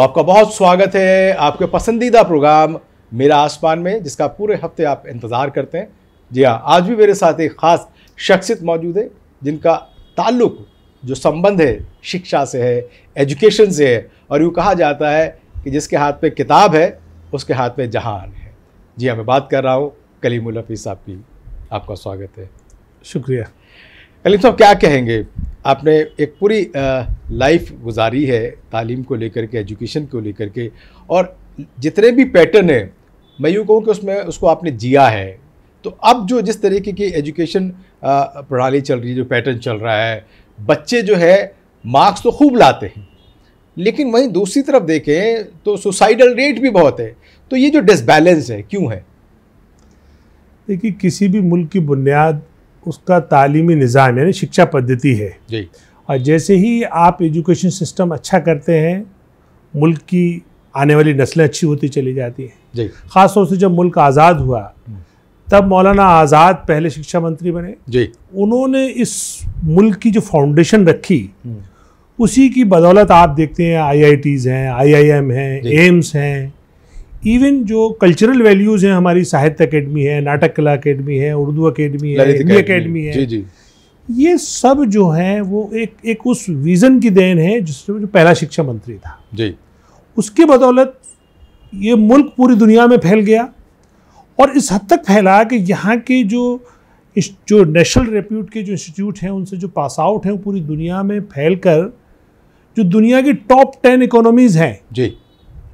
तो आपका बहुत स्वागत है आपके पसंदीदा प्रोग्राम मेरा आसमान में जिसका पूरे हफ्ते आप इंतज़ार करते हैं जी हाँ आज भी मेरे साथ एक ख़ास शख्सियत मौजूद है जिनका ताल्लुक जो संबंध है शिक्षा से है एजुकेशन से है और यूँ कहा जाता है कि जिसके हाथ में किताब है उसके हाथ में जहान है जी हाँ मैं बात कर रहा हूँ कलीमुल साहब की आपका स्वागत है शुक्रिया कलीम साहब क्या कहेंगे आपने एक पूरी लाइफ गुजारी है तालीम को लेकर के एजुकेशन को लेकर के और जितने भी पैटर्न हैं मैं यूँ कहूँ कि उसमें उसको आपने जिया है तो अब जो जिस तरीके की एजुकेशन प्रणाली चल रही है जो पैटर्न चल रहा है बच्चे जो है मार्क्स तो खूब लाते हैं लेकिन वहीं दूसरी तरफ देखें तो सुसाइडल रेट भी बहुत है तो ये जो डिसबैलेंस है क्यों है देखिए किसी भी मुल्क की बुनियाद उसका तालीमी निज़ाम यानी शिक्षा पद्धति है जी और जैसे ही आप एजुकेशन सिस्टम अच्छा करते हैं मुल्क की आने वाली नस्लें अच्छी होती चली जाती हैं ख़ास तौर से जब मुल्क आज़ाद हुआ हम्म। तब मौलाना आज़ाद पहले शिक्षा मंत्री बने जी उन्होंने इस मुल्क की जो फाउंडेशन रखी हम्म। उसी की बदौलत आप देखते हैं आईआईटीज़ हैं आईआईएम हैं एम्स हैं इवन जो कल्चरल वैल्यूज़ हैं हमारी साहित्य अकेडमी है नाटक कला अकेडमी है उर्दू अकेडमी है हिंदी अकेडमी है जी जी ये सब जो है वो एक एक उस विज़न की देन है जिसमें जो पहला शिक्षा मंत्री था जी उसके बदौलत ये मुल्क पूरी दुनिया में फैल गया और इस हद तक फैला कि यहाँ के जो इस जो नेशनल रेप्यूट के जो इंस्टीट्यूट हैं उनसे जो पास आउट हैं पूरी दुनिया में फैल कर जो दुनिया की टॉप टेन इकोनॉमीज़ हैं जी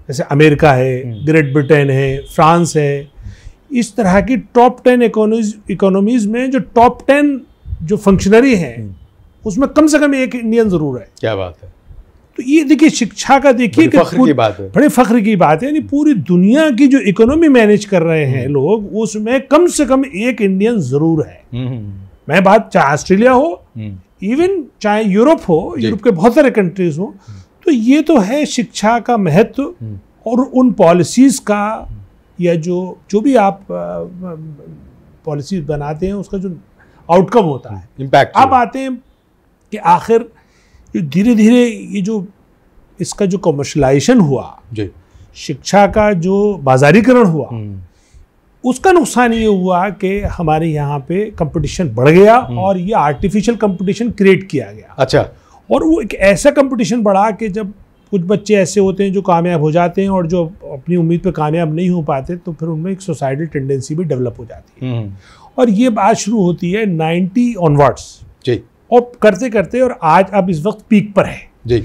जैसे अमेरिका है हम्म। ग्रेट ब्रिटेन है फ्रांस है इस तरह की टॉप टेन इकोनॉमीज में जो टॉप टेन जो फंक्शनरी हैं हम्म। उसमें कम से कम एक इंडियन ज़रूर है क्या बात है तो ये देखिए शिक्षा का देखिए बड़ी फख्र की बात है बड़े फख्र की बात है यानी पूरी दुनिया की जो इकोनॉमी मैनेज कर रहे हैं हम्म। लोग उसमें कम से कम एक इंडियन ज़रूर है मैं बात चाहे ऑस्ट्रेलिया हो इवन चाहे यूरोप हो यूरोप के बहुत सारे कंट्रीज हो तो ये तो है शिक्षा का महत्व हम्म। और उन पॉलिसीज़ का या जो जो भी आप पॉलिसीज बनाते हैं उसका जो आउटकम होता है इम्पैक्ट हम्म। आप आते हैं कि आखिर धीरे धीरे ये जो इसका जो कमर्शलाइजेशन हुआ जी शिक्षा का जो बाजारीकरण हुआ हम्म। उसका नुकसान ये हुआ कि हमारे यहाँ पे कंपटीशन बढ़ गया और ये आर्टिफिशियल कंपटीशन क्रिएट किया गया अच्छा और वो एक ऐसा कंपटीशन बढ़ा कि जब कुछ बच्चे ऐसे होते हैं जो कामयाब हो जाते हैं और जो अपनी उम्मीद पर कामयाब नहीं हो पाते तो फिर उनमें एक सोसाइटल टेंडेंसी भी डेवलप हो जाती है हम्म। और ये बात शुरू होती है नाइन्टी ऑनवर्ड्स जी और करते करते और आज अब इस वक्त पीक पर है जी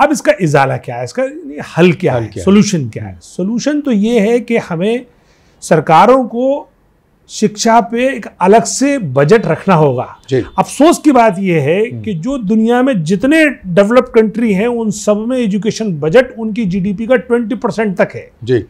अब इसका इजाला क्या है इसका हल क्या हल है सोल्यूशन क्या है सोल्यूशन तो ये है कि हमें सरकारों को शिक्षा पे एक अलग से बजट रखना होगा अफसोस की बात यह है हम्म। कि जो दुनिया में जितने डेवलप्ड कंट्री हैं उन सब में एजुकेशन बजट उनकी जीडीपी का 20 परसेंट तक है जी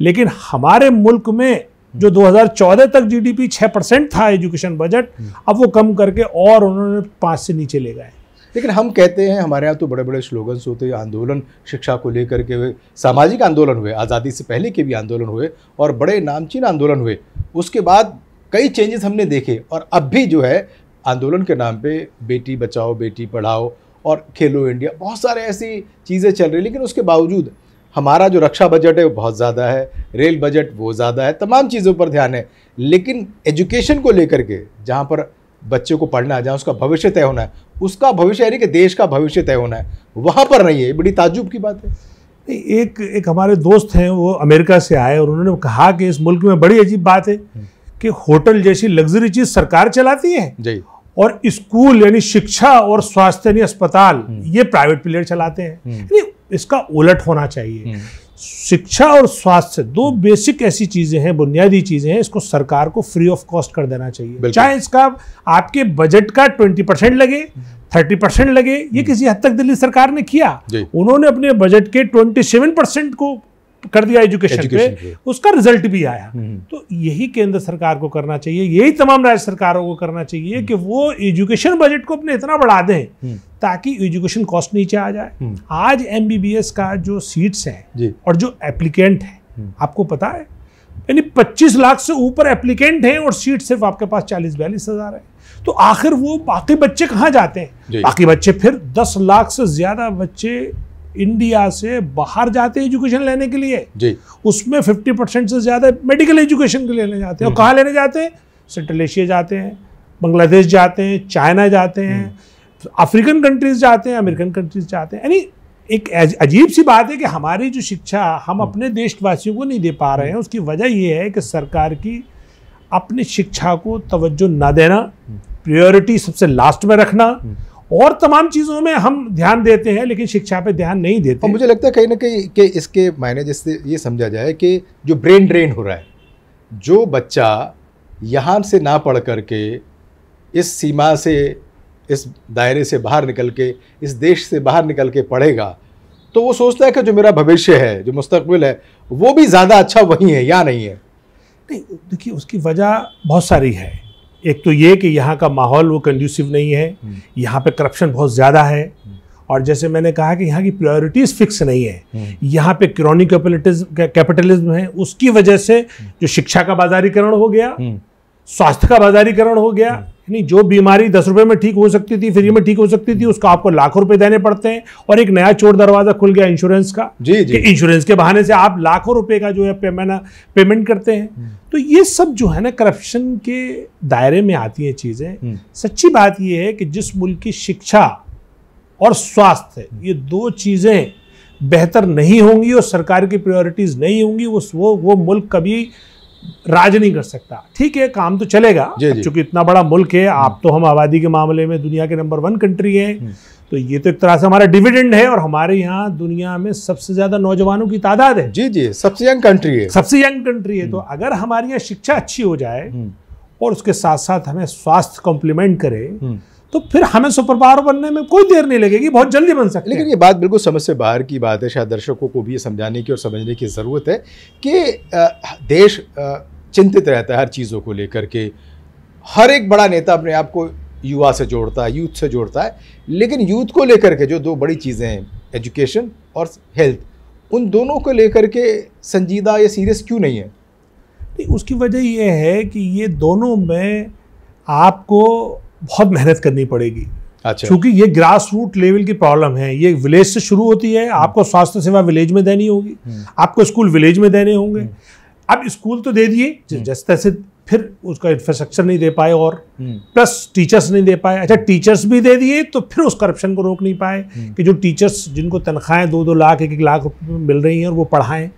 लेकिन हमारे मुल्क में जो 2014 हम्म। तक जीडीपी 6 परसेंट था एजुकेशन बजट हम्म। अब वो कम करके और उन्होंने पाँच से नीचे ले गए लेकिन हम कहते हैं हमारे यहाँ तो बड़े बड़े स्लोगन्स होते हैं आंदोलन शिक्षा को लेकर के सामाजिक आंदोलन हुए आज़ादी से पहले के भी आंदोलन हुए और बड़े नामचीन आंदोलन हुए उसके बाद कई चेंजेस हमने देखे और अब भी जो है आंदोलन के नाम पे बेटी बचाओ बेटी पढ़ाओ और खेलो इंडिया बहुत सारे ऐसी चीज़ें चल रही लेकिन उसके बावजूद हमारा जो रक्षा बजट है वो बहुत ज़्यादा है रेल बजट वो ज़्यादा है तमाम चीज़ों पर ध्यान है लेकिन एजुकेशन को लेकर के जहाँ पर बच्चे को पढ़ना है जहाँ उसका भविष्य तय होना है उसका भविष्य यानी कि देश का भविष्य तय होना है वहाँ पर नहीं है बड़ी ताजुब की बात है एक एक हमारे दोस्त हैं वो अमेरिका से आए और उन्होंने कहा कि इस मुल्क में बड़ी अजीब बात है हम्म। कि होटल जैसी लग्जरी चीज सरकार चलाती है जी और स्कूल यानी शिक्षा और स्वास्थ्य यानी अस्पताल हम्म। ये प्राइवेट प्लेयर चलाते हैं हम्म। इसका उलट होना चाहिए शिक्षा और स्वास्थ्य दो बेसिक ऐसी चीज़ें हैं बुनियादी चीज़ें हैं इसको सरकार को फ्री ऑफ कॉस्ट कर देना चाहिए चाहे इसका आपके बजट का ट्वेंटी परसेंट लगे थर्टी परसेंट लगे ये हम्म। किसी हद तक दिल्ली सरकार ने किया उन्होंने अपने बजट के ट्वेंटी सेवन परसेंट को कर दिया एजुकेशन पे, पे उसका रिजल्ट भी आया हम्म। तो यही केंद्र सरकार को करना चाहिए यही तमाम राज्य सरकारों को करना चाहिए हम्म। कि वो एजुकेशन बजट को अपने इतना बढ़ा दें हम्म। ताकि एजुकेशन कॉस्ट नीचे आ जाए आज एम का जो सीट्स हैं और जो एप्लीकेंट हैं आपको पता है यानी पच्चीस लाख से ऊपर एप्लीकेंट हैं और सीट सिर्फ आपके पास चालीस बयालीस हज़ार है तो आखिर वो बाकी बच्चे कहाँ जाते हैं बाकी बच्चे फिर दस लाख से ज़्यादा बच्चे इंडिया से बाहर जाते हैं एजुकेशन लेने के लिए जी उसमें 50 परसेंट से ज़्यादा मेडिकल एजुकेशन के लिए लेने जाते हैं और हम्म। कहाँ लेने जाते हैं सेंट्रल एशिया जाते हैं बांग्लादेश जाते हैं चाइना जाते हैं अफ्रीकन हम्म। कंट्रीज जाते हैं अमेरिकन कंट्रीज जाते हैं यानी एक अजीब सी बात है कि हमारी जो शिक्षा हम हम्म। अपने देशवासियों को नहीं दे पा रहे हैं उसकी वजह यह है कि सरकार की अपनी शिक्षा को तवज्जो ना देना प्रायोरिटी सबसे लास्ट में रखना और तमाम चीज़ों में हम ध्यान देते हैं लेकिन शिक्षा पे ध्यान नहीं देते और मुझे लगता है कहीं ना कहीं कि इसके मायने जैसे ये समझा जाए कि जो ब्रेन ड्रेन हो रहा है जो बच्चा यहाँ से ना पढ़ करके इस सीमा से इस दायरे से बाहर निकल के इस देश से बाहर निकल के पढ़ेगा तो वो सोचता है कि जो मेरा भविष्य है जो मुस्तकबिल है वो भी ज़्यादा अच्छा वही है या नहीं है नहीं देखिए उसकी वजह बहुत सारी है एक तो ये कि यहाँ का माहौल वो कंड्यूसिव नहीं है हम्म। यहाँ पे करप्शन बहुत ज़्यादा है हम्म। और जैसे मैंने कहा कि यहाँ की प्रायोरिटीज़ फिक्स नहीं है हम्म। यहाँ पे क्रॉनिक कैपिटलिज्म है उसकी वजह से जो शिक्षा का बाजारीकरण हो गया स्वास्थ्य का बाजारीकरण हो गया यानी जो बीमारी दस रुपये में ठीक हो सकती थी फ्री में ठीक हो सकती थी उसको आपको लाखों रुपए देने पड़ते हैं और एक नया चोर दरवाजा खुल गया इंश्योरेंस का जी जी इंश्योरेंस के बहाने से आप लाखों रुपए का जो है पेमेंट पेमेंट करते हैं हम्म। तो ये सब जो है ना करप्शन के दायरे में आती हैं चीज़ें हम्म। सच्ची बात यह है कि जिस मुल्क की शिक्षा और स्वास्थ्य हम्म। ये दो चीज़ें बेहतर नहीं होंगी और सरकार की प्रायोरिटीज़ नहीं होंगी वो वो मुल्क कभी राज नहीं कर सकता ठीक है काम तो चलेगा क्योंकि इतना बड़ा मुल्क है आप तो हम आबादी के मामले में दुनिया के नंबर वन कंट्री है तो ये तो एक तरह से हमारा डिविडेंड है और हमारे यहाँ दुनिया में सबसे ज्यादा नौजवानों की तादाद है जी जी सबसे यंग कंट्री है सबसे यंग कंट्री है तो हम्म। अगर हमारे यहाँ शिक्षा अच्छी हो जाए हम्म। और उसके साथ साथ हमें स्वास्थ्य कॉम्प्लीमेंट करे हम्म। तो फिर हमें सुपर पावर बनने में कोई देर नहीं लगेगी बहुत जल्दी बन सकते लेकिन ये बात बिल्कुल समझ से बाहर की बात है शायद दर्शकों को भी ये समझाने की और समझने की ज़रूरत है कि देश चिंतित रहता है हर चीज़ों को लेकर के हर एक बड़ा नेता अपने आप को युवा से जोड़ता है यूथ से जोड़ता है लेकिन यूथ को लेकर के जो दो बड़ी चीज़ें हैं एजुकेशन और हेल्थ उन दोनों को लेकर के संजीदा या सीरियस क्यों नहीं है नहीं उसकी वजह यह है कि ये दोनों में आपको बहुत मेहनत करनी पड़ेगी अच्छा क्योंकि ये ग्रास रूट लेवल की प्रॉब्लम है ये विलेज से शुरू होती है हम्म। आपको स्वास्थ्य सेवा विलेज में देनी होगी हम्म। आपको स्कूल विलेज में देने होंगे हम्म। अब स्कूल तो दे दिए जैसे तैसे फिर उसका इंफ्रास्ट्रक्चर नहीं दे पाए और प्लस टीचर्स नहीं दे पाए अच्छा टीचर्स भी दे दिए तो फिर उस करप्शन को रोक नहीं पाए कि जो टीचर्स जिनको तनख्वाहें दो दो लाख एक एक लाख मिल रही हैं और वो पढ़ाएं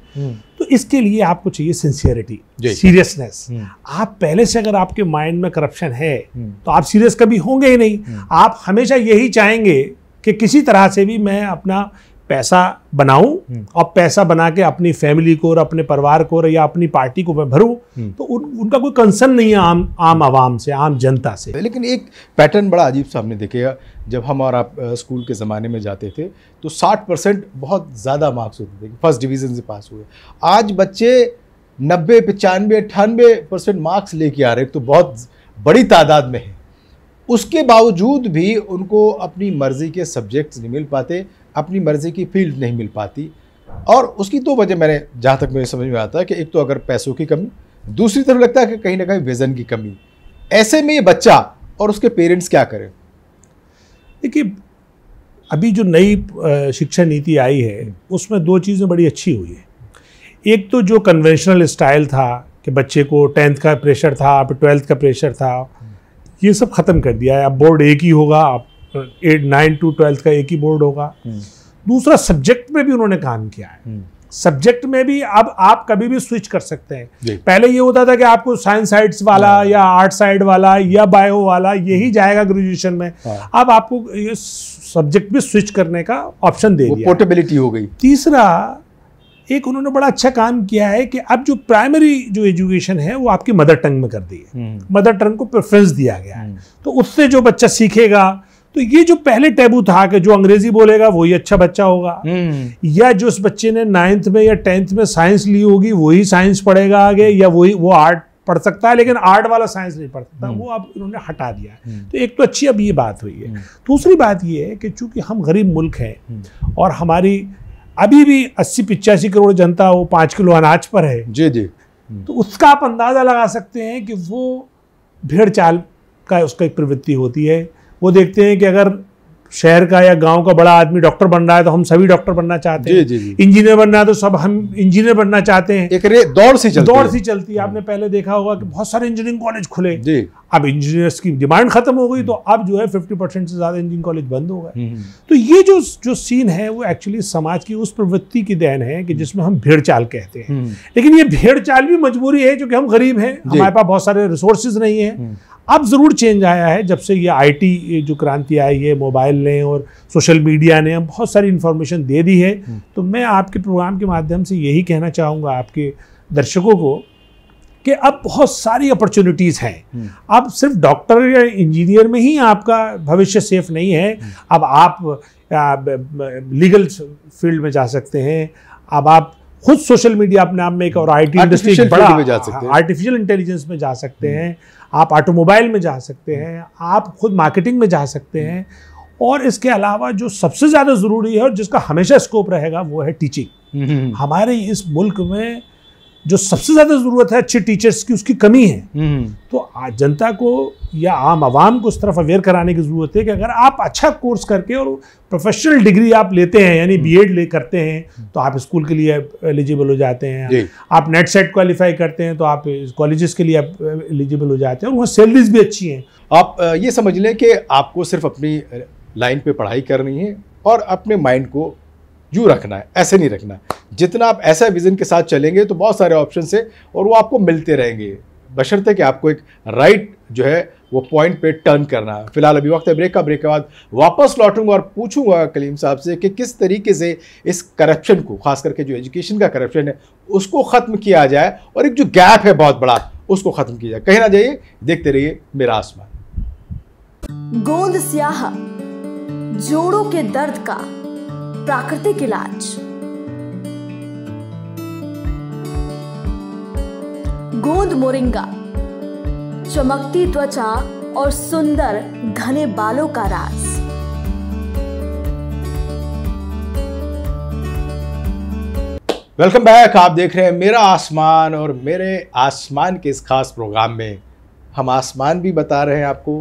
तो इसके लिए आपको चाहिए सिंसियरिटी सीरियसनेस हम्म। आप पहले से अगर आपके माइंड में करप्शन है हम्म। तो आप सीरियस कभी होंगे ही नहीं हम्म। आप हमेशा यही चाहेंगे कि किसी तरह से भी मैं अपना पैसा बनाऊं हम्म। और पैसा बना के अपनी फैमिली को और अपने परिवार को और या अपनी पार्टी को मैं भरूं हम्म। तो उन, उनका कोई कंसर्न नहीं है आम आम आवाम से आम जनता से लेकिन एक पैटर्न बड़ा अजीब सा हमने देखेगा जब हम और आप स्कूल के ज़माने में जाते थे तो साठ परसेंट बहुत ज़्यादा मार्क्स होते थे फर्स्ट डिवीज़न से पास हुए आज बच्चे नब्बे पचानवे अट्ठानवे परसेंट मार्क्स लेके आ रहे तो बहुत बड़ी तादाद में है उसके बावजूद भी उनको अपनी मर्ज़ी के सब्जेक्ट्स नहीं मिल पाते अपनी मर्ज़ी की फील्ड नहीं मिल पाती और उसकी दो वजह मैंने जहाँ तक मुझे समझ में आता है कि एक तो अगर पैसों की कमी दूसरी तरफ लगता है कि कहीं ना कहीं वज़न की कमी ऐसे में ये बच्चा और उसके पेरेंट्स क्या करें देखिए अभी जो नई शिक्षा नीति आई है उसमें दो चीज़ें बड़ी अच्छी हुई है एक तो जो कन्वेंशनल स्टाइल था कि बच्चे को टेंथ का प्रेशर था फिर ट्वेल्थ का प्रेशर था ये सब ख़त्म कर दिया है अब बोर्ड एक ही होगा आप एट नाइन टू ट्वेल्थ का एक ही बोर्ड होगा हम्म। दूसरा सब्जेक्ट में भी उन्होंने काम किया है हम्म। सब्जेक्ट में भी अब आप कभी भी स्विच कर सकते हैं पहले ये होता था कि आपको साइंस साइड्स वाला हाँ। या आर्ट साइड वाला या बायो वाला यही हम्म। जाएगा ग्रेजुएशन में हाँ। अब आपको ये सब्जेक्ट भी स्विच करने का ऑप्शन दे दिया पोर्टेबिलिटी हो गई तीसरा एक उन्होंने बड़ा अच्छा काम किया है कि अब जो प्राइमरी जो एजुकेशन है वो आपकी मदर टंग में कर दी है मदर टंग को प्रेफरेंस दिया गया है तो उससे जो बच्चा सीखेगा तो ये जो पहले टैबू था कि जो अंग्रेजी बोलेगा वही अच्छा बच्चा होगा हम्म। या जो उस बच्चे ने नाइन्थ में या टेंथ में साइंस ली होगी वही साइंस पढ़ेगा आगे या वही वो आर्ट पढ़ सकता है लेकिन आर्ट वाला साइंस नहीं पढ़ सकता हम्म। वो अब इन्होंने हटा दिया हम्म। तो एक तो अच्छी अब ये बात हुई है दूसरी बात ये है कि चूंकि हम गरीब मुल्क हैं और हमारी अभी भी अस्सी पिचासी करोड़ जनता वो पाँच किलो अनाज पर है जी जी तो उसका आप अंदाज़ा लगा सकते हैं कि वो भेड़ चाल का उसका एक प्रवृत्ति होती है वो देखते हैं कि अगर शहर का या गांव का बड़ा आदमी डॉक्टर बन रहा है तो हम सभी डॉक्टर बनना चाहते हैं जी, जी, इंजीनियर बनना है तो सब हम इंजीनियर बनना चाहते हैं एक दौड़ सी चलती दौड़ सी चलती है आपने हाँ। पहले देखा होगा कि बहुत सारे इंजीनियरिंग कॉलेज खुले अब इंजीनियर्स की डिमांड खत्म हो गई तो हम्म। अब जो है फिफ्टी परसेंट से ज़्यादा इंजीनियरिंग कॉलेज बंद हो गए हम्म, हम्म। तो ये जो जो सीन है वो एक्चुअली समाज की उस प्रवृत्ति की देन है कि जिसमें हम भेड़ चाल कहते हैं लेकिन ये भेड़ चाल भी मजबूरी है क्योंकि हम गरीब हैं हमारे पास बहुत सारे रिसोर्सेज नहीं है अब ज़रूर चेंज आया है जब से ये आईटी जो क्रांति आई है मोबाइल ने और सोशल मीडिया ने बहुत सारी इन्फॉर्मेशन दे दी है तो मैं आपके प्रोग्राम के माध्यम से यही कहना चाहूँगा आपके दर्शकों को कि अब बहुत सारी अपॉर्चुनिटीज़ हैं हम्म। अब सिर्फ डॉक्टर या इंजीनियर में ही आपका भविष्य सेफ नहीं है हम्म। अब आप लीगल फील्ड में जा सकते हैं अब आप खुद सोशल मीडिया अपने आप में एक और आई टी इंडस्ट्री बड़ा आर्टिफिशियल इंटेलिजेंस में जा सकते हम्म। हैं आप ऑटोमोबाइल में जा सकते हैं आप खुद मार्केटिंग में जा सकते हैं और इसके अलावा जो सबसे ज़्यादा ज़रूरी है और जिसका हमेशा स्कोप रहेगा वो है टीचिंग हमारे इस मुल्क में जो सबसे ज़्यादा ज़रूरत है अच्छे टीचर्स की उसकी कमी है हम्म, हम्म। तो जनता को या आम आवाम को इस तरफ अवेयर कराने की ज़रूरत है कि अगर आप अच्छा कोर्स करके और प्रोफेशनल डिग्री आप लेते हैं यानी बीएड हम्म। ले करते हैं तो आप स्कूल के लिए एलिजिबल हो जाते हैं आप नेट सेट क्वालिफाई करते हैं तो आप कॉलेजेस के लिए एलिजिबल uh, हो जाते हैं और वहाँ सैलरीज भी अच्छी हैं आप uh, ये समझ लें कि आपको सिर्फ अपनी लाइन uh, पर पढ़ाई करनी है और अपने माइंड को यूँ रखना है ऐसे नहीं रखना जितना आप ऐसा विज़न के साथ चलेंगे तो बहुत सारे ऑप्शन है और वो आपको मिलते रहेंगे है कि आपको एक राइट जो है वो पॉइंट पे टर्न करना है फिलहाल अभी वक्त है ब्रेक का ब्रेक के बाद वापस लौटूंगा और पूछूंगा कलीम साहब से कि किस तरीके से इस करप्शन को खास करके जो एजुकेशन का करप्शन है उसको ख़त्म किया जाए और एक जो गैप है बहुत बड़ा उसको ख़त्म किया जाए कहीं ना जाइए देखते रहिए मेरा आसमान गोंद स्याहा जोड़ों के दर्द का प्राकृतिक इलाज गोंद मोरिंगा चमकती त्वचा और सुंदर घने बालों का राज वेलकम बैक आप देख रहे हैं मेरा आसमान और मेरे आसमान के इस खास प्रोग्राम में हम आसमान भी बता रहे हैं आपको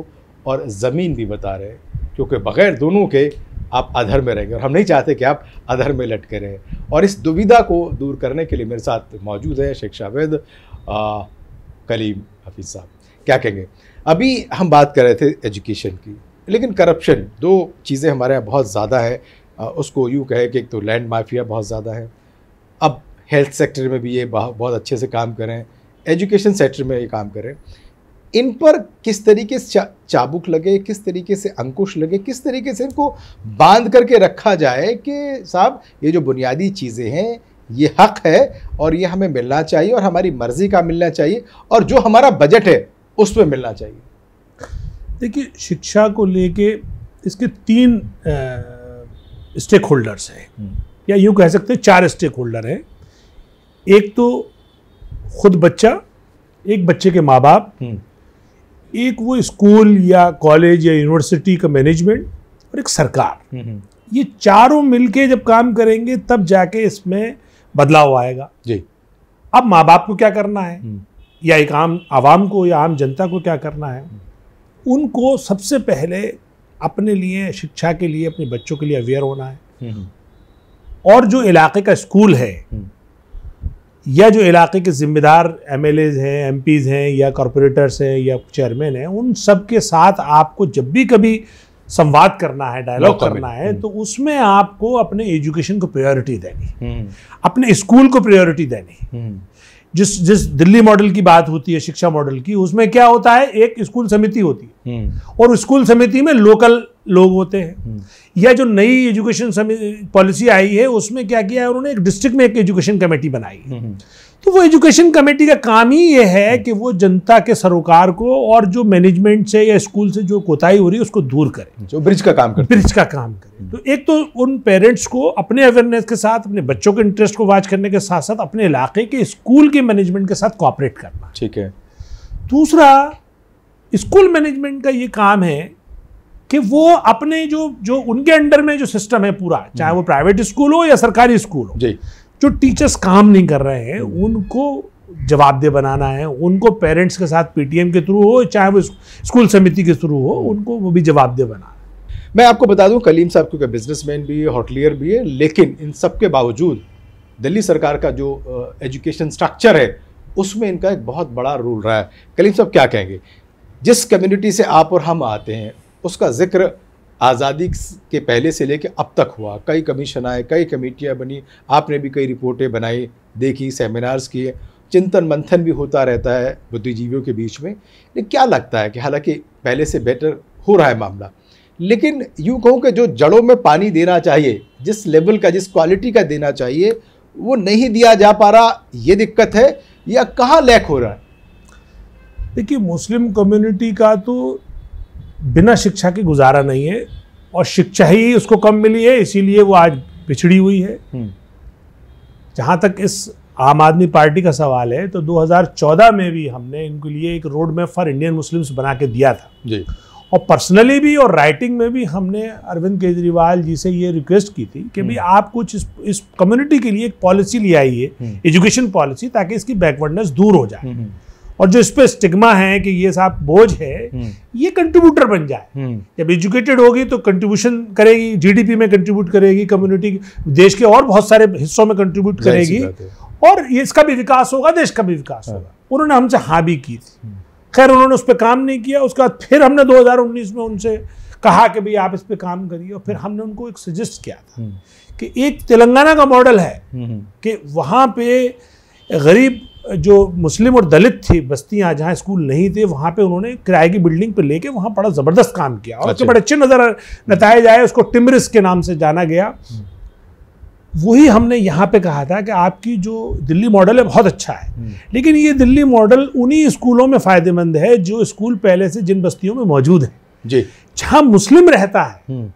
और ज़मीन भी बता रहे हैं क्योंकि बगैर दोनों के आप अधर में रहेंगे और हम नहीं चाहते कि आप अधर में लटके रहें और इस दुविधा को दूर करने के लिए मेरे साथ मौजूद हैं शिक्षाविद कलीम हफीज़ साहब क्या कहेंगे अभी हम बात कर रहे थे एजुकेशन की लेकिन करप्शन दो चीज़ें हमारे यहाँ बहुत ज़्यादा है उसको यूँ कहे कि एक तो लैंड माफिया बहुत ज़्यादा है अब हेल्थ सेक्टर में भी ये बहुत अच्छे से काम करें एजुकेशन सेक्टर में ये काम करें इन पर किस तरीके से चा, चाबुक लगे किस तरीके से अंकुश लगे किस तरीके से इनको बांध करके रखा जाए कि साहब ये जो बुनियादी चीज़ें हैं ये हक है और ये हमें मिलना चाहिए और हमारी मर्ज़ी का मिलना चाहिए और जो हमारा बजट है उस पर मिलना चाहिए देखिए शिक्षा को लेके इसके तीन स्टेक होल्डर्स हैं हम्म। या यूँ कह सकते हैं चार स्टेक होल्डर हैं एक तो खुद बच्चा एक बच्चे के माँ बाप हम्म। एक वो स्कूल या कॉलेज या यूनिवर्सिटी का मैनेजमेंट और एक सरकार हम्म, हम्म। ये चारों मिलके जब काम करेंगे तब जाके इसमें बदलाव आएगा जी अब माँ बाप को क्या करना है हम्म। या एक आम आवाम को या आम जनता को क्या करना है उनको सबसे पहले अपने लिए शिक्षा के लिए अपने बच्चों के लिए अवेयर होना है और जो इलाके का स्कूल है या जो इलाके के ज़िम्मेदार एम हैं एम हैं या कॉरपोरेटर्स हैं या चेयरमैन हैं उन सब के साथ आपको जब भी कभी संवाद करना है डायलॉग करना है हम्म। तो उसमें आपको अपने एजुकेशन को प्रायोरिटी देनी हम्म। अपने स्कूल को प्रायोरिटी देनी हम्म। जिस जिस दिल्ली मॉडल की बात होती है शिक्षा मॉडल की उसमें क्या होता है एक स्कूल समिति होती है और स्कूल समिति में लोकल लोग होते हैं हम्म। या जो नई एजुकेशन पॉलिसी आई है उसमें क्या किया है उन्होंने एक डिस्ट्रिक्ट में एक एजुकेशन कमेटी बनाई हम्म, हम्म। तो वो एजुकेशन कमेटी का काम ही ये है कि वो जनता के सरोकार को और जो मैनेजमेंट से या स्कूल से जो कोताही हो रही है उसको दूर करें जो ब्रिज का काम करें ब्रिज का काम करें तो एक तो उन पेरेंट्स को अपने अवेयरनेस के साथ अपने बच्चों के इंटरेस्ट को वाच करने के साथ साथ अपने इलाके के स्कूल के मैनेजमेंट के साथ कॉपरेट करना ठीक है दूसरा स्कूल मैनेजमेंट का ये काम है कि वो अपने जो जो उनके अंडर में जो सिस्टम है पूरा चाहे हम्म। वो प्राइवेट स्कूल हो या सरकारी स्कूल हो जी जो टीचर्स काम नहीं कर रहे हैं हम्म। उनको जवाबदेह बनाना है उनको पेरेंट्स के साथ पीटीएम के थ्रू हो चाहे वो स्कूल समिति के थ्रू हो हम्म। उनको वो भी जवाबदेह बनाना है मैं आपको बता दूं कलीम साहब क्योंकि बिजनेसमैन भी है होटलियर भी है लेकिन इन सब के बावजूद दिल्ली सरकार का जो एजुकेशन स्ट्रक्चर है उसमें इनका एक बहुत बड़ा रोल रहा है कलीम साहब क्या कहेंगे जिस कम्युनिटी से आप और हम आते हैं उसका जिक्र आज़ादी के पहले से लेकर अब तक हुआ कई कमीशन आए कई कमेटियाँ बनी आपने भी कई रिपोर्टें बनाई देखी सेमिनार्स किए चिंतन मंथन भी होता रहता है बुद्धिजीवियों के बीच में लेकिन क्या लगता है कि हालांकि पहले से बेटर हो रहा है मामला लेकिन यूँ कहूँ कि जो जड़ों में पानी देना चाहिए जिस लेवल का जिस क्वालिटी का देना चाहिए वो नहीं दिया जा पा रहा ये दिक्कत है या कहाँ लैक हो रहा है देखिए मुस्लिम कम्युनिटी का तो बिना शिक्षा के गुजारा नहीं है और शिक्षा ही उसको कम मिली है इसीलिए वो आज पिछड़ी हुई है हम्म। जहाँ तक इस आम आदमी पार्टी का सवाल है तो 2014 में भी हमने इनके लिए एक road map for Indian Muslims बना के दिया था जी और पर्सनली भी और राइटिंग में भी हमने अरविंद केजरीवाल जी से ये रिक्वेस्ट की थी कि भाई हम्म। आप कुछ इस इस कम्युनिटी के लिए एक पॉलिसी ले आइए एजुकेशन हम्म। पॉलिसी ताकि इसकी बैकवर्डनेस दूर हो जाए और जो इस पर स्टिग्मा है कि ये साहब बोझ है हम्म। ये कंट्रीब्यूटर बन जाए हम्म। जब एजुकेटेड होगी तो कंट्रीब्यूशन करेगी जीडीपी में कंट्रीब्यूट करेगी कम्युनिटी देश के और बहुत सारे हिस्सों में कंट्रीब्यूट करेगी और ये इसका भी विकास होगा देश का भी विकास हाँ। होगा उन्होंने हमसे हाँ भी की थी हम्म। खैर उन्होंने उस पर काम नहीं किया उसके बाद फिर हमने दो में उनसे कहा कि भाई आप इस पर काम करिए और फिर हमने उनको एक सजेस्ट किया था कि एक तेलंगाना का मॉडल है कि वहाँ पे गरीब जो मुस्लिम और दलित थी बस्तियाँ जहाँ स्कूल नहीं थे वहाँ पे उन्होंने किराए की बिल्डिंग पर लेके वहाँ बड़ा ज़बरदस्त काम किया और उसके अच्छा। बड़े अच्छे नज़र नतज आए उसको टिमरिस के नाम से जाना गया वही हमने यहाँ पे कहा था कि आपकी जो दिल्ली मॉडल है बहुत अच्छा है हम्म। लेकिन ये दिल्ली मॉडल उन्हीं स्कूलों में फ़ायदेमंद है जो स्कूल पहले से जिन बस्तियों में मौजूद है जी जहाँ मुस्लिम रहता है हम्म।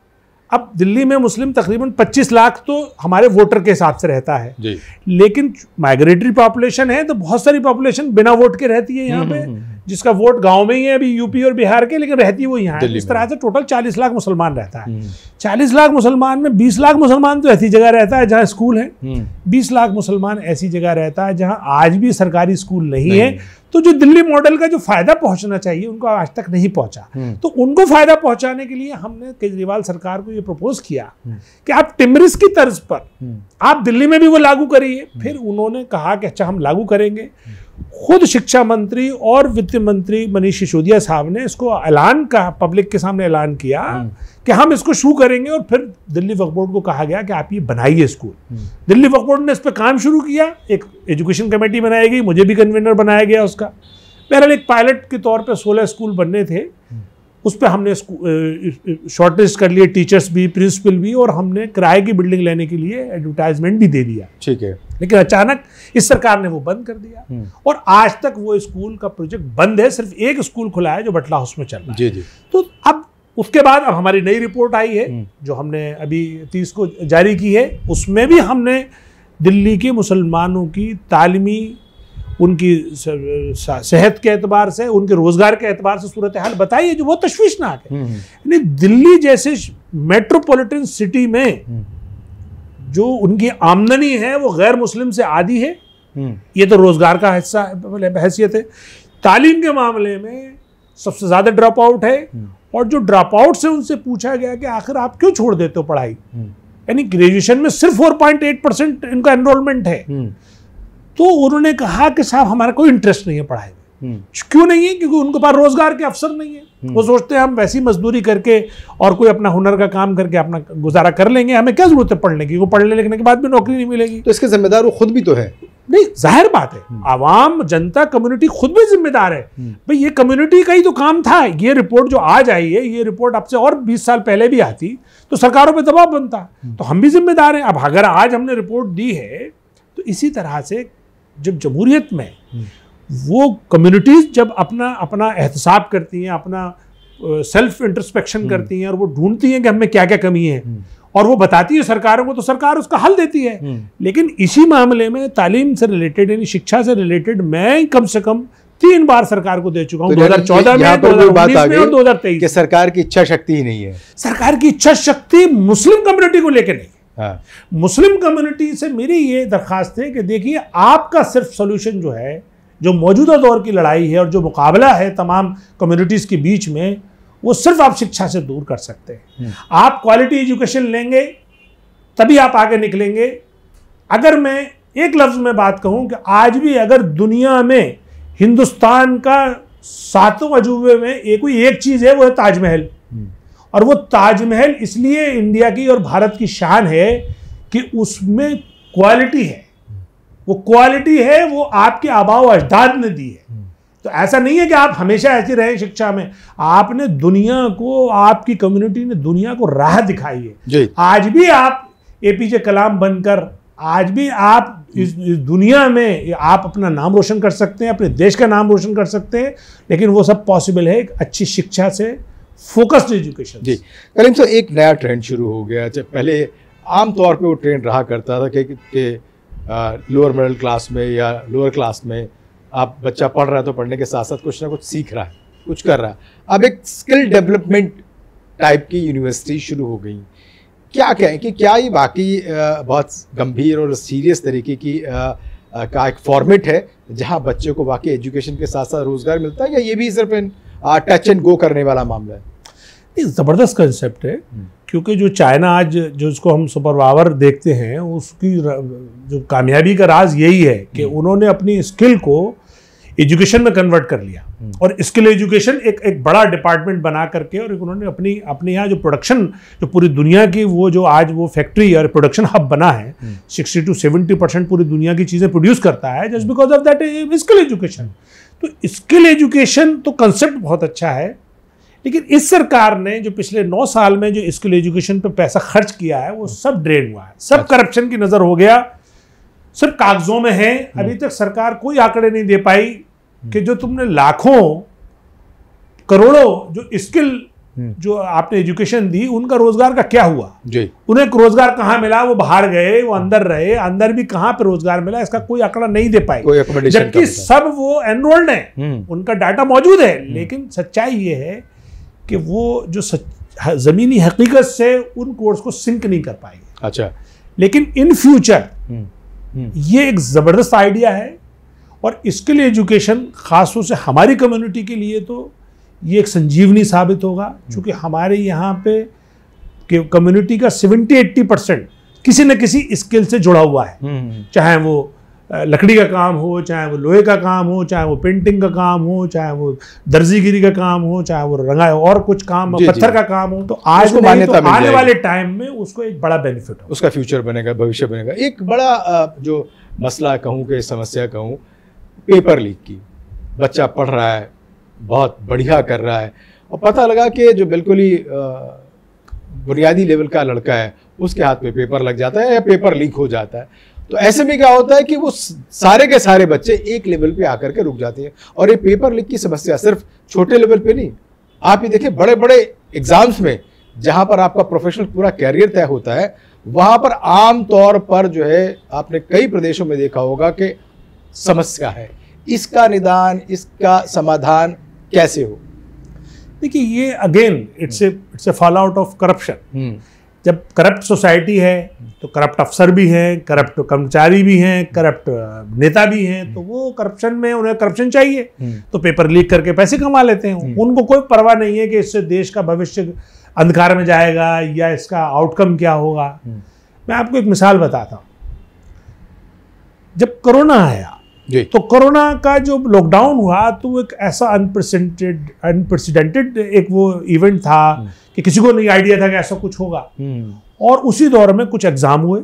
अब दिल्ली में मुस्लिम तकरीबन 25 लाख तो हमारे वोटर के हिसाब से रहता है जी। लेकिन माइग्रेटरी पॉपुलेशन है तो बहुत सारी पॉपुलेशन बिना वोट के रहती है यहाँ हम्म, पे हम्म, हम्म। जिसका वोट गांव में ही है अभी यूपी और बिहार के लेकिन रहती वो यहाँ इस तरह से टोटल 40 लाख मुसलमान रहता है 40 हम्म। लाख मुसलमान में 20 लाख मुसलमान तो ऐसी जगह रहता है जहाँ स्कूल है 20 हम्म। लाख मुसलमान ऐसी जगह रहता है जहाँ आज भी सरकारी स्कूल नहीं, नहीं। है तो जो दिल्ली मॉडल का जो फायदा पहुंचना चाहिए उनको आज तक नहीं पहुंचा हम्म। तो उनको फायदा पहुंचाने के लिए हमने केजरीवाल सरकार को ये प्रपोज किया कि आप टिमरिस की तर्ज पर आप दिल्ली में भी वो लागू करिए फिर उन्होंने कहा कि अच्छा हम लागू करेंगे खुद शिक्षा मंत्री और वित्त मंत्री मनीष सिसोदिया साहब ने इसको ऐलान कहा पब्लिक के सामने ऐलान किया हम्म। कि हम इसको शुरू करेंगे और फिर दिल्ली वक्फ बोर्ड को कहा गया कि आप ये बनाइए स्कूल हम्म। दिल्ली वक्फ बोर्ड ने इस पर काम शुरू किया एक एजुकेशन कमेटी बनाई गई मुझे भी कन्वीनर बनाया गया उसका बहरहाल एक पायलट के तौर पर सोलह स्कूल बनने थे हम्म। उस पर हमने शॉर्टेज कर लिए टीचर्स भी प्रिंसिपल भी और हमने किराए की बिल्डिंग लेने के लिए एडवर्टाइजमेंट भी दे दिया ठीक है लेकिन अचानक इस सरकार ने वो बंद कर दिया हम्म। और आज तक वो स्कूल का प्रोजेक्ट बंद है सिर्फ एक स्कूल खुला है जो बटला हाउस में चल रहा है जी जी तो अब उसके बाद अब हमारी नई रिपोर्ट आई है हम्म। जो हमने अभी तीस को जारी की है उसमें भी हमने दिल्ली के मुसलमानों की तालीमी उनकी सेहत के एतबार से उनके रोज़गार के एतबार से सूरत हाल बताइए जो बहुत तशवीशनाक है हम्म, हम्म। यानी दिल्ली जैसे मेट्रोपॉलिटन सिटी में हम्म। जो उनकी आमदनी है वो गैर मुस्लिम से आधी है ये तो रोज़गार का हिस्सा हैसियत है तालीम के मामले में सबसे ज़्यादा ड्रॉप आउट है और जो ड्रॉप आउट से उनसे पूछा गया कि आखिर आप क्यों छोड़ देते हो पढ़ाई यानी ग्रेजुएशन में सिर्फ 4.8 परसेंट इनका एनरोलमेंट है तो उन्होंने कहा कि साहब हमारा कोई इंटरेस्ट नहीं है पढ़ाई में हम्म। क्यों नहीं है क्योंकि उनके पास रोजगार के अवसर नहीं है हम्म। वो सोचते हैं हम वैसी मजदूरी करके और कोई अपना हुनर का काम करके अपना गुजारा कर लेंगे हमें क्या जरूरत है पढ़ने की वो पढ़ने लिखने के बाद भी नौकरी नहीं मिलेगी तो इसके जिम्मेदार वो खुद भी तो है नहीं जाहिर बात है हम्म। आवाम जनता कम्युनिटी खुद भी जिम्मेदार है भाई ये कम्युनिटी का ही तो काम था ये रिपोर्ट जो आज आई है ये रिपोर्ट अब से और 20 साल पहले भी आती तो सरकारों पे दबाव बनता तो हम भी जिम्मेदार हैं अब अगर आज हमने रिपोर्ट दी है तो इसी तरह से जब जमहूरियत में हम्म। वो कम्युनिटीज़ जब अपना अपना एहतसाब करती हैं अपना सेल्फ हम्म। इंटरस्पेक्शन करती हैं और वो ढूंढती हैं कि हमें क्या क्या कमी है हम्म। और वो बताती है सरकारों को तो सरकार उसका हल देती है लेकिन इसी मामले में तालीम से रिलेटेड यानी शिक्षा से रिलेटेड मैं कम से कम तीन बार सरकार को दे चुका हूँ तो दो हजार चौदह में दो हजार दो हजार तेईस सरकार की इच्छा शक्ति ही नहीं है सरकार की इच्छा शक्ति मुस्लिम कम्युनिटी को लेकर नहीं हाँ। मुस्लिम कम्युनिटी से मेरी ये दरख्वास्त है कि देखिए आपका सिर्फ सोल्यूशन जो है जो मौजूदा दौर की लड़ाई है और जो मुकाबला है तमाम कम्युनिटीज़ के बीच में वो सिर्फ आप शिक्षा से दूर कर सकते हैं हम्म। आप क्वालिटी एजुकेशन लेंगे तभी आप आगे निकलेंगे अगर मैं एक लफ्ज़ में बात कहूँ कि आज भी अगर दुनिया में हिंदुस्तान का सातों अजूबे में एक कोई एक चीज़ है वो है ताजमहल हम्म। और वो ताजमहल इसलिए इंडिया की और भारत की शान है कि उसमें क्वालिटी है वो क्वालिटी है वो आपके आबाव अजदाद ने दी है तो ऐसा नहीं है कि आप हमेशा ऐसे रहे शिक्षा में आपने दुनिया को आपकी कम्युनिटी ने दुनिया को राह दिखाई है आज भी आप एपीजे कलाम बनकर आज भी आप इस, इस दुनिया में आप अपना नाम रोशन कर सकते हैं अपने देश का नाम रोशन कर सकते हैं लेकिन वो सब पॉसिबल है एक अच्छी शिक्षा से फोकस्ड एजुकेशन जी करीम सर एक नया ट्रेंड शुरू हो गया पहले आम तौर पे वो ट्रेंड रहा करता था कि, कि लोअर मिडिल क्लास में या लोअर क्लास में आप बच्चा पढ़ रहा है तो पढ़ने के साथ साथ कुछ ना कुछ सीख रहा है कुछ कर रहा है अब एक स्किल डेवलपमेंट टाइप की यूनिवर्सिटी शुरू हो गई क्या कहें कि क्या ये बाकी बहुत गंभीर और सीरियस तरीके की का एक फॉर्मेट है जहाँ बच्चे को बाकी एजुकेशन के साथ साथ रोज़गार मिलता है या ये भी सिर्फ टच एंड गो करने वाला मामला है ज़बरदस्त कंसेप्ट है हम्म। क्योंकि जो चाइना आज जो इसको हम सुपर पावर देखते हैं उसकी जो कामयाबी का राज यही है कि हम्म। उन्होंने अपनी स्किल को एजुकेशन में कन्वर्ट कर लिया हम्म। और स्किल एजुकेशन एक एक बड़ा डिपार्टमेंट बना करके और उन्होंने अपनी अपने यहाँ जो प्रोडक्शन जो पूरी दुनिया की वो जो आज वो फैक्ट्री और प्रोडक्शन हब बना है सिक्सटी टू सेवेंटी परसेंट पूरी दुनिया की चीज़ें प्रोड्यूस करता है just because of that skill education तो स्किल एजुकेशन तो कंसेप्ट बहुत अच्छा है लेकिन इस सरकार ने जो पिछले नौ साल में जो स्किल एजुकेशन पर पैसा खर्च किया है वो सब ड्रेन हुआ है सब करप्शन अच्छा। की नज़र हो गया सिर्फ कागजों में है हम्म। अभी तक सरकार कोई आंकड़े नहीं दे पाई कि हम्म। जो तुमने लाखों करोड़ों जो स्किल हम्म। जो आपने एजुकेशन दी उनका रोजगार का क्या हुआ जी उन्हें रोजगार कहाँ मिला वो बाहर गए वो अंदर रहे अंदर भी कहाँ पे रोजगार मिला इसका कोई आंकड़ा नहीं दे पाए जबकि मतलब। सब वो एनरोल्ड है हम्म। उनका डाटा मौजूद है हम्म। लेकिन सच्चाई ये है कि वो जो सच जमीनी हकीकत से उन कोर्स को सिंक नहीं कर पाएंगे अच्छा लेकिन इन फ्यूचर ये एक ज़बरदस्त आइडिया है और इसके लिए एजुकेशन खासतौर से हमारी कम्युनिटी के लिए तो ये एक संजीवनी साबित होगा क्योंकि हम्म। हमारे यहाँ पे कम्युनिटी का 70-80 परसेंट किसी न किसी स्किल से जुड़ा हुआ है हम्म, हम्म। चाहे वो लकड़ी का काम हो चाहे वो लोहे का काम हो चाहे वो पेंटिंग का काम हो चाहे वो दर्जीगिरी का काम हो चाहे वो रंगा और कुछ काम हो पत्थर का काम हो तो आज को तो आने वाले टाइम में उसको एक बड़ा बेनिफिट हो उसका फ्यूचर बनेगा भविष्य बनेगा एक बड़ा जो मसला कहूँ कि समस्या कहूँ पेपर लीक की बच्चा पढ़ रहा है बहुत बढ़िया कर रहा है और पता लगा कि जो बिल्कुल ही बुनियादी लेवल का लड़का है उसके हाथ में पे पेपर लग जाता है या पेपर लीक हो जाता है तो ऐसे में क्या होता है कि वो सारे के सारे बच्चे एक लेवल पे आकर के रुक जाते हैं और ये पेपर लीक की समस्या सिर्फ छोटे लेवल पे नहीं आप ये देखें बड़े बड़े एग्जाम्स में जहां पर आपका प्रोफेशनल पूरा कैरियर तय होता है वहां पर आम तौर पर जो है आपने कई प्रदेशों में देखा होगा कि समस्या है इसका निदान इसका समाधान कैसे हो देखिए ये again it's it's a fall out of corruption जब करप्ट सोसाइटी है तो करप्ट अफसर भी हैं करप्ट कर्मचारी भी हैं करप्ट uh, नेता भी हैं तो वो करप्शन में उन्हें करप्शन चाहिए हम्म। तो पेपर लीक करके पैसे कमा लेते हैं हम्म। उनको कोई परवाह नहीं है कि इससे देश का भविष्य अंधकार में जाएगा या इसका आउटकम क्या होगा हम्म। मैं आपको एक मिसाल बताता हूँ जब कोरोना आया तो कोरोना का जो लॉकडाउन हुआ तो एक ऐसा अनप्रेसिडेंटेड अनप्रेसिडेंटेड एक वो इवेंट था हम्म। कि किसी को नहीं आइडिया था कि ऐसा कुछ होगा हम्म। और उसी दौर में कुछ एग्ज़ाम हुए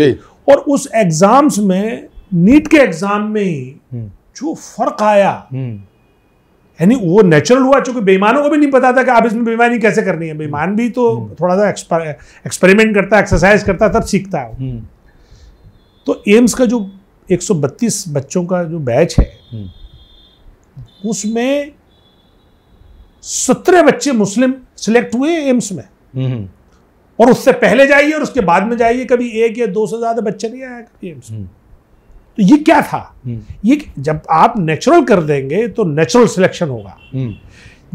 जी और उस एग्ज़ाम्स में नीट के एग्ज़ाम में ही हम्म। जो फ़र्क आया यानी वो नेचुरल हुआ चूंकि बेईमानों को भी नहीं पता था कि आप इसमें बेईमानी कैसे करनी है बेईमान भी तो थोड़ा सा एक्सपेरिमेंट करता है एक्सरसाइज करता है तब सीखता है तो एम्स का जो 132 बच्चों का जो बैच है हम्म। उसमें सत्रह बच्चे मुस्लिम सिलेक्ट हुए एम्स में हम्म, हम्म। और उससे पहले जाइए और उसके बाद में जाइए कभी एक या दो से ज्यादा बच्चे नहीं आया कभी एम्स में तो ये क्या था ये जब आप नेचुरल कर देंगे तो नेचुरल सिलेक्शन होगा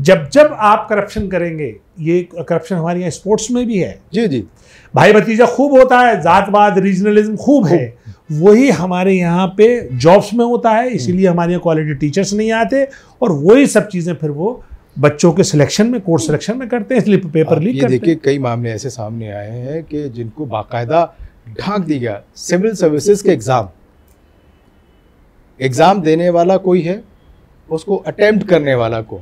जब जब आप करप्शन करेंगे ये करप्शन हमारे यहाँ स्पोर्ट्स में भी है जी जी भाई भतीजा खूब होता है जातवाद रीजनलिज्म खूब है वही हमारे यहाँ पे जॉब्स में होता है इसीलिए हम्म। हमारे यहाँ क्वालिटी टीचर्स नहीं आते और वही सब चीज़ें फिर वो बच्चों के सिलेक्शन में कोर्स हम्म। सिलेक्शन में करते हैं इसलिए पेपर लीक करते देखिए कई मामले ऐसे सामने आए हैं कि जिनको बाकायदा ढांक दिया गया सिविल सर्विसेज के एग्ज़ाम एग्ज़ाम देने वाला कोई है उसको अटेम्प्ट करने वाला को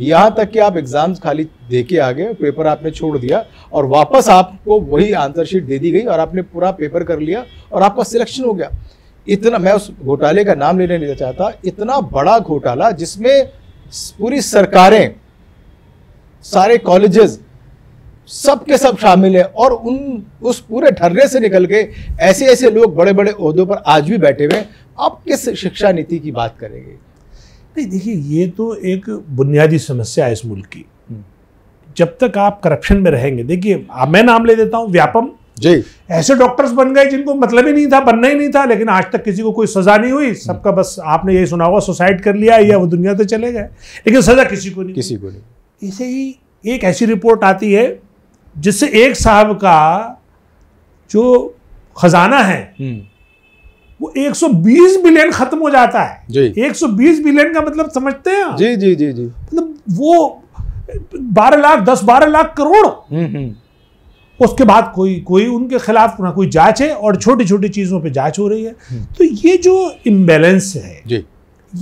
यहाँ तक कि आप एग्जाम खाली दे के आ गए पेपर आपने छोड़ दिया और वापस आपको वही आंसर शीट दे दी गई और आपने पूरा पेपर कर लिया और आपका सिलेक्शन हो गया इतना मैं उस घोटाले का नाम लेने नहीं चाहता इतना बड़ा घोटाला जिसमें पूरी सरकारें सारे कॉलेजेस सब के सब शामिल हैं और उन उस पूरे ठर्रे से निकल के ऐसे ऐसे लोग बड़े बड़े उहदों पर आज भी बैठे हुए आप किस शिक्षा नीति की बात करेंगे नहीं देखिए ये तो एक बुनियादी समस्या है इस मुल्क की हम्म। जब तक आप करप्शन में रहेंगे देखिए मैं नाम ले देता हूँ व्यापम जी ऐसे डॉक्टर्स बन गए जिनको मतलब ही नहीं था बनना ही नहीं था लेकिन आज तक किसी को कोई सजा नहीं हुई हम्म। सबका बस आपने यही सुना होगा सुसाइड कर लिया या वो दुनिया से चले गए लेकिन सजा किसी को नहीं किसी को नहीं इसे ही एक ऐसी रिपोर्ट आती है जिससे एक साहब का जो खजाना है हम्म। वो 120 बिलियन खत्म हो जाता है जी 120 बिलियन का मतलब समझते हैं जी जी जी जी मतलब वो बारह लाख दस बारह लाख करोड़ हम्म, हम्म। उसके बाद कोई कोई उनके खिलाफ ना कोई जांच है और छोटी छोटी चीज़ों पे जांच हो रही है हम्म। तो ये जो इम्बेलेंस है जी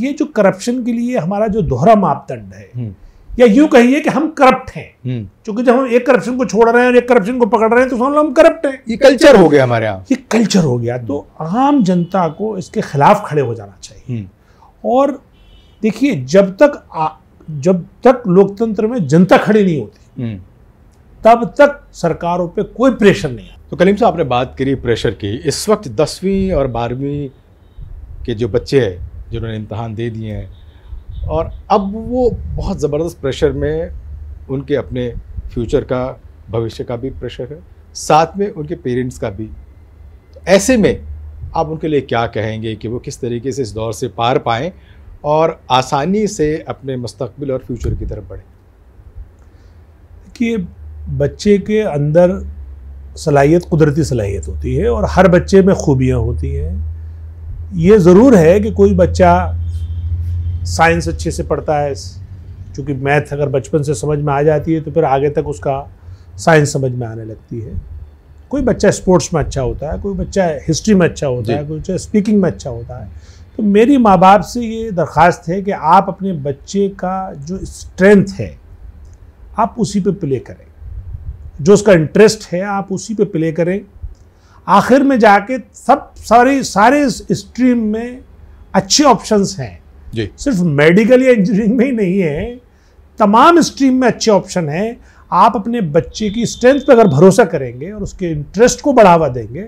ये जो करप्शन के लिए हमारा जो दोहरा मापदंड है या यूं कहिए कि हम करप्ट हैं क्योंकि हम्म। जब हम एक करप्शन को छोड़ रहे हैं और एक करप्शन को पकड़ रहे हैं तो समझ लो हम करप्ट हैं ये कल्चर हो गया हमारे यहाँ ये कल्चर हो गया तो आम जनता को इसके खिलाफ खड़े हो जाना चाहिए हम्म। और देखिए जब तक आ, जब तक लोकतंत्र में जनता खड़ी नहीं होती हम्म। तब तक सरकारों पे कोई प्रेशर नहीं आता तो कलीम साहब आपने बात करी प्रेशर की इस वक्त दसवीं और बारहवीं के जो बच्चे हैं जिन्होंने इम्तहान दे दिए हैं और अब वो बहुत ज़बरदस्त प्रेशर में उनके अपने फ्यूचर का भविष्य का भी प्रेशर है साथ में उनके पेरेंट्स का भी तो ऐसे में आप उनके लिए क्या कहेंगे कि वो किस तरीके से इस दौर से पार पाएँ और आसानी से अपने मुस्तबिल और फ्यूचर की तरफ बढ़ें कि बच्चे के अंदर सलाहियत कुदरती सलाहियत होती है और हर बच्चे में खूबियाँ होती हैं ये ज़रूर है कि कोई बच्चा साइंस अच्छे से पढ़ता है क्योंकि मैथ अगर बचपन से समझ में आ जाती है तो फिर आगे तक उसका साइंस समझ में आने लगती है कोई बच्चा स्पोर्ट्स में अच्छा होता है कोई बच्चा हिस्ट्री में अच्छा होता है कोई बच्चा स्पीकिंग में अच्छा होता है तो मेरी माँ बाप से ये दरख्वास्त है कि आप अपने बच्चे का जो स्ट्रेंथ है आप उसी पे प्ले करें जो उसका इंटरेस्ट है आप उसी पे प्ले करें आखिर में जाके सब सारे सारे स्ट्रीम में अच्छे ऑप्शंस हैं जी सिर्फ मेडिकल या इंजीनियरिंग में ही नहीं है तमाम स्ट्रीम में अच्छे ऑप्शन हैं आप अपने बच्चे की स्ट्रेंथ पर अगर भरोसा करेंगे और उसके इंटरेस्ट को बढ़ावा देंगे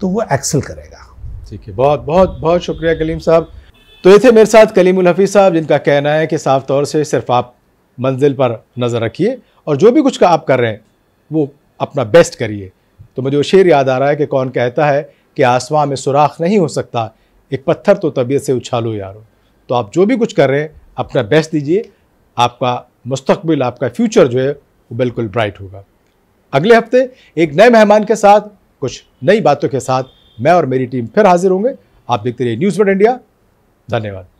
तो वो एक्सेल करेगा ठीक है बहुत बहुत बहुत शुक्रिया कलीम साहब तो ये थे मेरे साथ कलीम हफी साहब जिनका कहना है कि साफ तौर से सिर्फ आप मंजिल पर नज़र रखिए और जो भी कुछ का आप कर रहे हैं वो अपना बेस्ट करिए तो मुझे वो शेर याद आ रहा है कि कौन कहता है कि आसमां में सुराख नहीं हो सकता एक पत्थर तो तबीयत से उछालो यारो तो आप जो भी कुछ कर रहे हैं अपना बेस्ट दीजिए आपका मुस्तबिल आपका फ्यूचर जो है वो बिल्कुल ब्राइट होगा अगले हफ्ते एक नए मेहमान के साथ कुछ नई बातों के साथ मैं और मेरी टीम फिर हाजिर होंगे आप देखते रहिए न्यूज़ वर्ड इंडिया धन्यवाद